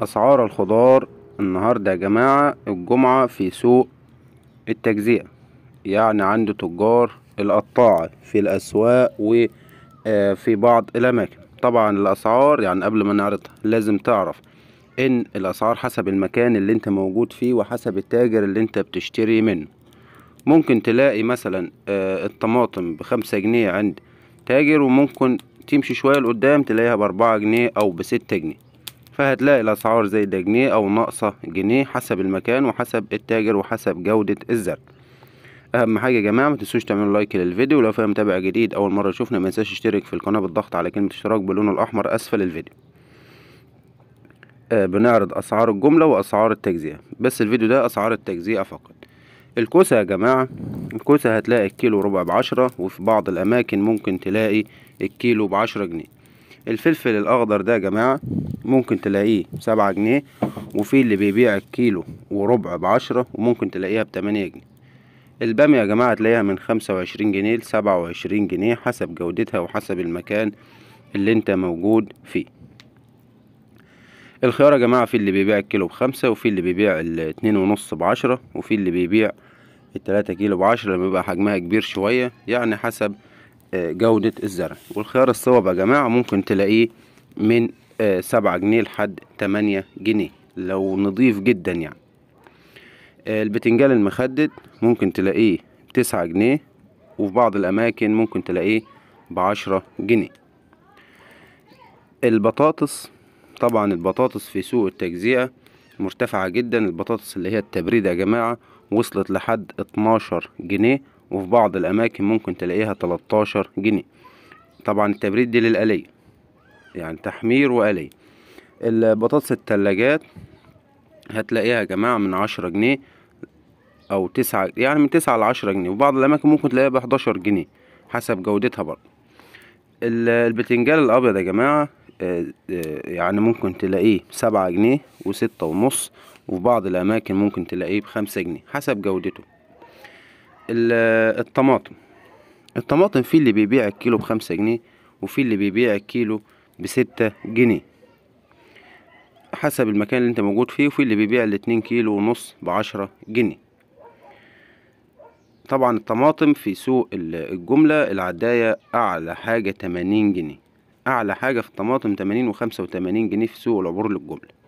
أسعار الخضار النهاردة يا جماعة الجمعة في سوق التجزئة يعني عند تجار القطاعة في الأسواق وفي آه، بعض الأماكن طبعا الأسعار يعني قبل ما نعرضها لازم تعرف إن الأسعار حسب المكان اللي أنت موجود فيه وحسب التاجر اللي أنت بتشتري منه ممكن تلاقي مثلا آه، الطماطم بخمسة جنيه عند تاجر وممكن تمشي شوية لقدام تلاقيها بأربعة جنيه أو بستة جنيه فهتلاقي الأسعار ده جنيه أو ناقصة جنيه حسب المكان وحسب التاجر وحسب جودة الزر أهم حاجة يا جماعة ما تنسوش تعملوا لايك للفيديو ولو فيها متابع جديد أول مرة يشوفنا ما ينساش يشترك في القناة بالضغط على كلمة اشتراك باللون الأحمر أسفل الفيديو آه بنعرض أسعار الجملة وأسعار التجزئة بس الفيديو ده أسعار التجزئة فقط الكوسة يا جماعة الكوسة هتلاقي الكيلو ربع بعشرة وفي بعض الأماكن ممكن تلاقي الكيلو بعشرة جنيه الفلفل الاخضر ده يا جماعه ممكن تلاقيه بسبعة جنيه وفي اللي بيبيع الكيلو وربع بعشرة وممكن تلاقيها بتمانية جنيه البامية يا جماعة تلاقيها من خمسة وعشرين جنيه لسبعة وعشرين جنيه حسب جودتها وحسب المكان اللي انت موجود فيه الخيار يا جماعة في اللي بيبيع الكيلو بخمسة وفي اللي بيبيع الاتنين ونص بعشرة وفي اللي بيبيع التلاتة كيلو بعشرة بيبقى حجمها كبير شوية يعني حسب جودة الزرع والخيار الصوب يا جماعة ممكن تلاقيه من آه، سبعة جنيه لحد تمانية جنيه لو نضيف جدا يعني آه، البتنجان المخدد ممكن تلاقيه تسعة جنيه وفي بعض الأماكن ممكن تلاقيه بعشرة جنيه البطاطس طبعا البطاطس في سوق التجزئة مرتفعة جدا البطاطس اللي هي التبريد يا جماعة وصلت لحد اتناشر جنيه وفي بعض الأماكن ممكن تلاقيها 13 جنيه طبعا التبريد دي للآلية يعني تحمير وآلية البطاطس التلاجات هتلاقيها يا جماعة من عشرة جنيه أو تسعة يعني من تسعة لعشرة جنيه وبعض الأماكن ممكن تلاقيها بحداشر جنيه حسب جودتها برضه البتنجال الأبيض يا جماعة آه، آه، يعني ممكن تلاقيه سبعة جنيه وستة ونص وفي بعض الأماكن ممكن تلاقيه بخمسة جنيه حسب جودته الطماطم الطماطم في اللي بيبيع الكيلو بخمسة جنيه وفي اللي بيبيع الكيلو بستة جنيه حسب المكان اللي انت موجود فيه وفي اللي بيبيع الاتنين كيلو ونص بعشرة جنيه طبعا الطماطم في سوق الجملة العداية أعلى حاجة تمانين جنيه أعلى حاجة في الطماطم تمانين وخمسة وتمانين جنيه في سوق العبور للجملة